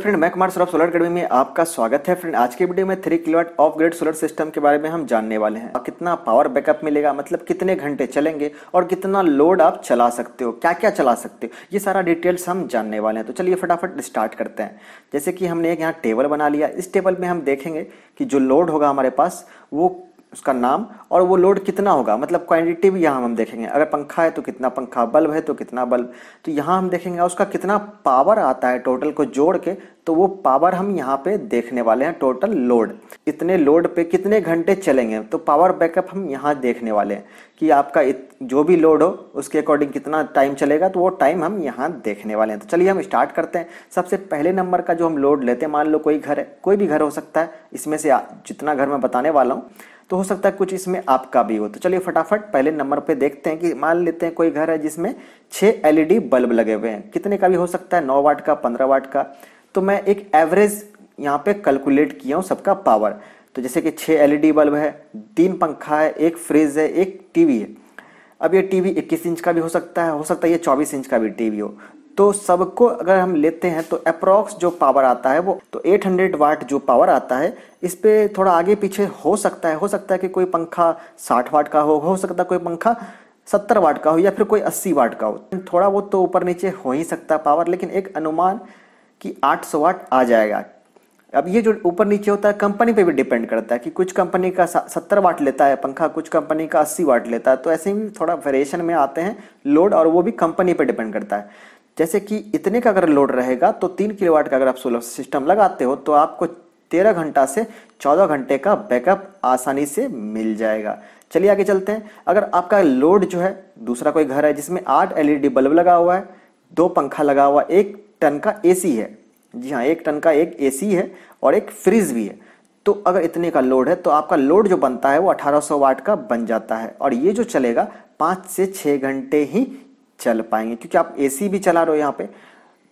friend मैं Kumar Saurabh solar academy में आपका स्वागत है फ्रेंड आज के वीडियो में three kilowatt off grid solar system के बारे में हम जानने वाले हैं कितना पावर बैकअप मिलेगा मतलब कितने घंटे चलेंगे और कितना लोड आप चला सकते हो क्या क्या चला सकते हो ये सारा डिटेल्स हम जानने वाले हैं तो चलिए फटाफट स्टार्ट करते हैं जैसे कि हमने एक यहाँ टेबल बना लिया इस टेबल में हम देखेंगे कि जो लोड होगा हमारे पास वो उसका नाम और वो लोड कितना होगा मतलब क्वांटिटी भी यहाँ हम देखेंगे अगर पंखा है तो कितना पंखा बल्ब है तो कितना बल्ब तो यहाँ हम देखेंगे उसका कितना पावर आता है टोटल को जोड़ के तो वो पावर हम यहाँ पे देखने वाले हैं टोटल लोड इतने लोड पे कितने घंटे चलेंगे तो पावर बैकअप हम यहाँ देखने वाले हैं कि आपका इत, जो भी लोड हो उसके अकॉर्डिंग कितना टाइम चलेगा तो वो टाइम हम यहाँ देखने वाले हैं तो चलिए हम स्टार्ट करते हैं सबसे पहले नंबर का जो हम लोड लेते हैं मान लो कोई घर है कोई भी घर हो सकता है इसमें से जितना घर मैं बताने वाला हूँ तो हो सकता है कुछ इसमें आपका भी हो तो चलिए फटाफट पहले नंबर पे देखते हैं कि मान लेते हैं कोई घर है जिसमें छः एलईडी बल्ब लगे हुए हैं कितने का भी हो सकता है नौ वाट का पंद्रह वाट का तो मैं एक एवरेज यहाँ पे कैलकुलेट किया हूँ सबका पावर तो जैसे कि छः एलईडी बल्ब है तीन पंखा है एक फ्रिज है एक टीवी है अब ये टीवी 21 इंच का भी हो सकता है हो सकता है ये 24 इंच का भी टीवी हो तो सबको अगर हम लेते हैं तो अप्रॉक्स जो पावर आता है वो तो 800 वाट जो पावर आता है इस पर थोड़ा आगे पीछे हो सकता है हो सकता है कि कोई पंखा 60 वाट का हो हो सकता है कोई पंखा 70 वाट का हो या फिर कोई 80 वाट का हो थोड़ा बहुत तो ऊपर नीचे हो ही सकता है पावर लेकिन एक अनुमान कि 800 वाट आ जाएगा अब ये जो ऊपर नीचे होता है कंपनी पे भी डिपेंड करता है कि कुछ कंपनी का सत्तर वाट लेता है पंखा कुछ कंपनी का अस्सी वाट लेता है तो ऐसे ही थोड़ा वेरिएशन में आते हैं लोड और वो भी कंपनी पे डिपेंड करता है जैसे कि इतने का अगर लोड रहेगा तो तीन किलो वाट का अगर आप सोलर सिस्टम लगाते हो तो आपको तेरह घंटा से चौदह घंटे का बैकअप आसानी से मिल जाएगा चलिए आगे चलते हैं अगर आपका लोड जो है दूसरा कोई घर है जिसमें आठ एलईडी बल्ब लगा हुआ है दो पंखा लगा हुआ एक टन का एसी है जी हाँ एक टन का एक एसी है और एक फ्रिज भी है तो अगर इतने का लोड है तो आपका लोड जो बनता है वो 1800 वाट का बन जाता है और ये जो चलेगा पाँच से छः घंटे ही चल पाएंगे क्योंकि आप ए भी चला रहे हो यहाँ पे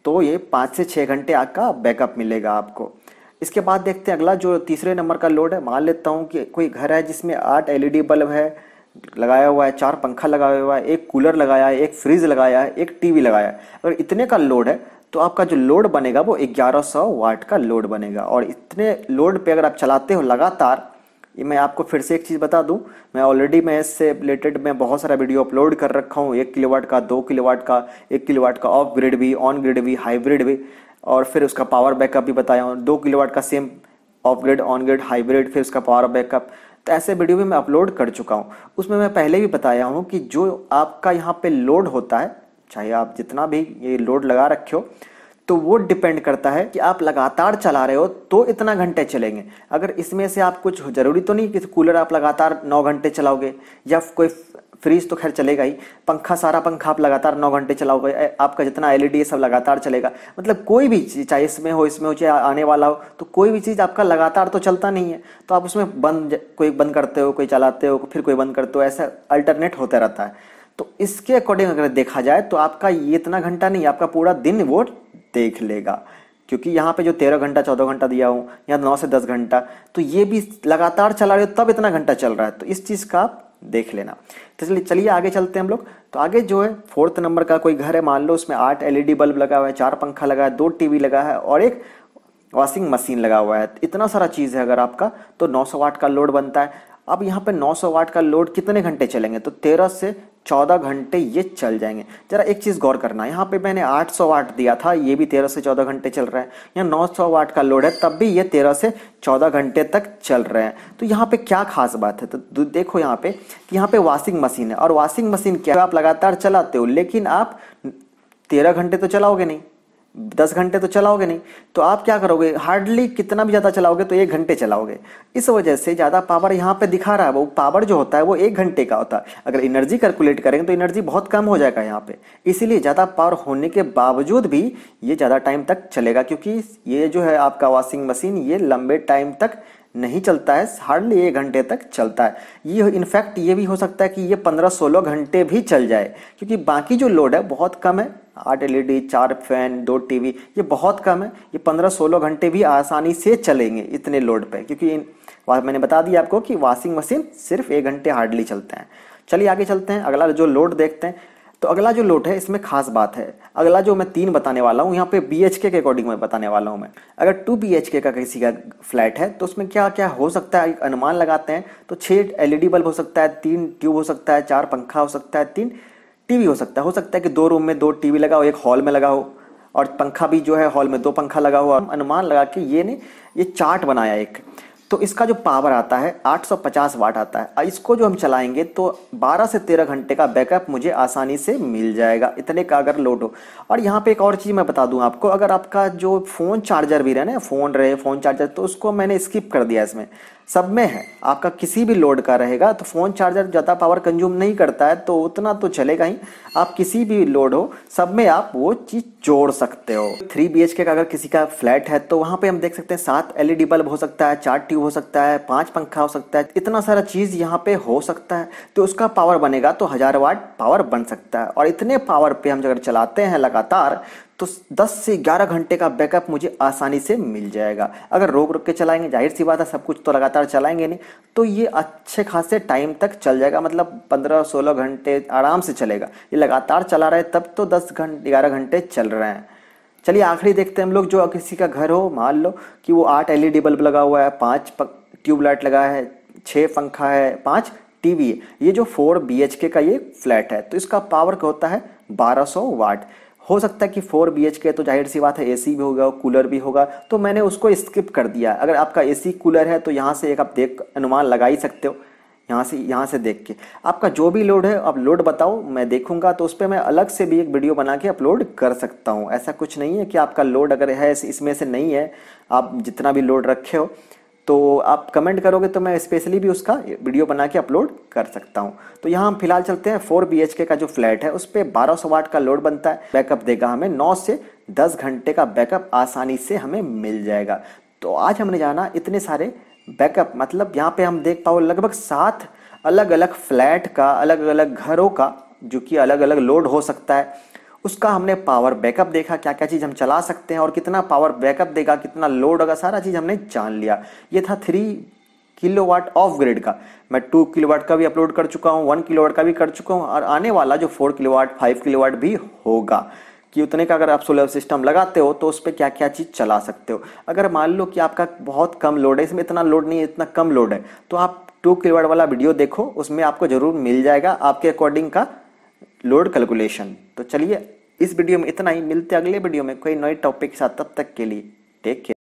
तो ये पाँच से छः घंटे आपका बैकअप मिलेगा आपको इसके बाद देखते हैं अगला जो तीसरे नंबर का लोड है मान लेता हूँ कि कोई घर है जिसमें आठ एलईडी e बल्ब है लगाया हुआ है चार पंखा लगाया हुआ है एक कूलर लगाया है एक फ्रिज लगाया है एक टीवी लगाया है अगर इतने का लोड है तो आपका जो लोड बनेगा वो 1100 वाट का लोड बनेगा और इतने लोड पे अगर आप चलाते हो लगातार ये मैं आपको फिर से एक चीज़ बता दूं मैं ऑलरेडी मैं इससे रिलेटेड मैं बहुत सारा वीडियो अपलोड कर रखा हूँ एक किलो का दो किलो का एक किलो का ऑफ ग्रिड भी ऑन ग्रिड भी हाईब्रिड भी और फिर उसका पावर बैकअप भी बताया हूँ दो किलो का same off grid on grid hybrid फिर उसका पावर बैकअप तो ऐसे वीडियो भी मैं अपलोड कर चुका हूँ उसमें मैं पहले भी बताया हूँ कि जो आपका यहाँ पे लोड होता है चाहे आप जितना भी ये लोड लगा रखे हो तो वो डिपेंड करता है कि आप लगातार चला रहे हो तो इतना घंटे चलेंगे अगर इसमें से आप कुछ ज़रूरी तो नहीं कि कूलर आप लगातार नौ घंटे चलाओगे या कोई फ्रीज तो खैर चलेगा ही पंखा सारा पंखा आप लगातार नौ घंटे चलाओगे आपका जितना एल है सब लगातार चलेगा मतलब कोई भी चीज़ चाहे इसमें हो इसमें हो चाहे आने वाला हो तो कोई भी चीज़ आपका लगातार तो चलता नहीं है तो आप उसमें बंद कोई बंद करते हो कोई चलाते हो फिर कोई बंद करते हो ऐसा अल्टरनेट होता रहता है तो इसके अकॉर्डिंग अगर देखा जाए तो आपका ये इतना घंटा नहीं आपका पूरा दिन वो देख लेगा क्योंकि यहाँ पे जो तेरह घंटा चौदह घंटा दिया हूँ या नौ से दस घंटा तो ये भी लगातार चला रहे हो तब इतना घंटा चल रहा है तो इस चीज़ का आप देख लेना तो चलिए चलिए आगे चलते हैं हम लोग तो आगे जो है फोर्थ नंबर का कोई घर है मान लो उसमें आठ एलईडी बल्ब लगा हुआ है चार पंखा लगा है दो टीवी लगा है और एक वॉशिंग मशीन लगा हुआ है इतना सारा चीज़ है अगर आपका तो 900 वाट का लोड बनता है अब यहाँ पे 900 वाट का लोड कितने घंटे चलेंगे तो 13 से चौदह घंटे ये चल जाएंगे जरा एक चीज़ गौर करना यहाँ पे मैंने 800 वाट दिया था ये भी 13 से 14 घंटे चल रहा है यहाँ 900 वाट का लोड है तब भी ये 13 से 14 घंटे तक चल रहे हैं तो यहाँ पे क्या खास बात है तो देखो यहाँ पे कि यहाँ पे वॉशिंग मशीन है और वॉशिंग मशीन क्या आप लगातार चलाते हो लेकिन आप तेरह घंटे तो चलाओगे नहीं दस घंटे तो चलाओगे नहीं तो आप क्या करोगे हार्डली कितना भी ज़्यादा चलाओगे तो एक घंटे चलाओगे इस वजह से ज़्यादा पावर यहाँ पे दिखा रहा है वो पावर जो होता है वो एक घंटे का होता है अगर एनर्जी कैलकुलेट करेंगे तो एनर्जी बहुत कम हो जाएगा यहाँ पे इसीलिए ज़्यादा पावर होने के बावजूद भी ये ज़्यादा टाइम तक चलेगा क्योंकि ये जो है आपका वॉशिंग मशीन ये लंबे टाइम तक नहीं चलता है हार्डली एक घंटे तक चलता है ये इनफैक्ट ये भी हो सकता है कि ये पंद्रह सोलह घंटे भी चल जाए क्योंकि बाकी जो लोड है बहुत कम है आठ एल e चार फैन दो टीवी ये बहुत कम है ये पंद्रह सोलह घंटे भी आसानी से चलेंगे इतने लोड पे क्योंकि मैंने बता दिया आपको कि वॉशिंग मशीन सिर्फ एक घंटे हार्डली चलते हैं चलिए आगे चलते हैं अगला जो लोड देखते हैं तो अगला जो लोट है इसमें खास बात है अगला जो मैं तीन बताने वाला हूँ यहाँ पे बी एच के अकॉर्डिंग में बताने वाला हूँ मैं अगर टू बी एच के का किसी का फ्लैट है तो उसमें क्या क्या हो सकता है अनुमान लगाते हैं तो छः डी बल्ब हो सकता है तीन ट्यूब हो सकता है चार पंखा हो सकता है तीन टीवी हो सकता है हो सकता है कि दो रूम में दो टीवी लगा हो एक हॉल में लगा हो और पंखा भी जो है हॉल में दो पंखा लगा और अनुमान लगा के ये ने ये चार्ट बनाया एक तो इसका जो पावर आता है 850 वाट आता है इसको जो हम चलाएंगे तो 12 से 13 घंटे का बैकअप मुझे आसानी से मिल जाएगा इतने का अगर लोड हो और यहाँ पे एक और चीज़ मैं बता दूँ आपको अगर आपका जो फ़ोन चार्जर भी रहे ना फ़ोन रहे फ़ोन चार्जर तो उसको मैंने स्किप कर दिया इसमें सब में है आपका किसी भी लोड का रहेगा तो फ़ोन चार्जर ज़्यादा पावर कंज्यूम नहीं करता है तो उतना तो चलेगा ही आप किसी भी लोड हो सब में आप वो चीज़ जोड़ सकते हो थ्री बी का अगर किसी का फ्लैट है तो वहाँ पे हम देख सकते हैं सात एलईडी बल्ब हो सकता है चार ट्यूब हो सकता है पाँच पंखा हो सकता है इतना सारा चीज़ यहाँ पे हो सकता है तो उसका पावर बनेगा तो हज़ार वाट पावर बन सकता है और इतने पावर पे हम अगर चलाते हैं लगातार तो 10 से 11 घंटे का बैकअप मुझे आसानी से मिल जाएगा अगर रोक रोक के चलाएंगे जाहिर सी बात है सब कुछ तो लगातार चलाएंगे नहीं तो ये अच्छे खासे टाइम तक चल जाएगा मतलब 15-16 घंटे आराम से चलेगा ये लगातार चला रहे तब तो 10 घंटे ग्यारह घंटे चल रहे हैं चलिए आखिरी देखते हैं हम लोग जो किसी का घर हो मान लो कि वो आठ एल बल्ब लगा हुआ है पाँच ट्यूबलाइट लगा है छः पंखा है पाँच टीवी है ये जो फोर बी का ये फ्लैट है तो इसका पावर क्या होता है 1200 वाट हो सकता है कि फोर बी के तो जाहिर सी बात है एसी भी होगा कूलर भी होगा तो मैंने उसको स्किप कर दिया अगर आपका एसी कूलर है तो यहाँ से एक आप देख अनुमान लगा ही सकते हो यहाँ से यहाँ से देख के आपका जो भी लोड है आप लोड बताओ मैं देखूंगा तो उस पर मैं अलग से भी एक वीडियो बना के अपलोड कर सकता हूँ ऐसा कुछ नहीं है कि आपका लोड अगर है इसमें से नहीं है आप जितना भी लोड रखे हो तो आप कमेंट करोगे तो मैं स्पेशली भी उसका वीडियो बना के अपलोड कर सकता हूँ तो यहाँ हम फिलहाल चलते हैं फोर बी का जो फ्लैट है उस पर बारह सौ वाट का लोड बनता है बैकअप देगा हमें नौ से दस घंटे का बैकअप आसानी से हमें मिल जाएगा तो आज हमने जाना इतने सारे बैकअप मतलब यहाँ पे हम देख पाओ लगभग सात अलग अलग फ्लैट का अलग अलग घरों का जो कि अलग अलग लोड हो सकता है उसका हमने पावर बैकअप देखा क्या क्या चीज़ हम चला सकते हैं और कितना पावर बैकअप देगा कितना लोड होगा सारा चीज़ हमने जान लिया ये था three kilowatt off grid का मैं टू किलो वाट का भी अपलोड कर चुका हूँ वन किलो वाट का भी कर चुका हूँ और आने वाला जो four kilowatt five kilowatt भी होगा कि उतने का अगर आप सोलर सिस्टम लगाते हो तो उस पर क्या क्या चीज़ चला सकते हो अगर मान लो कि आपका बहुत कम लोड है इसमें इतना लोड नहीं है इतना कम लोड है तो आप टू किलोवाट वाला वीडियो देखो उसमें आपको ज़रूर मिल जाएगा आपके अकॉर्डिंग का लोड कैलकुलेशन तो चलिए इस वीडियो में इतना ही मिलते अगले वीडियो में कोई नए टॉपिक के साथ तब तक के लिए टेक केयर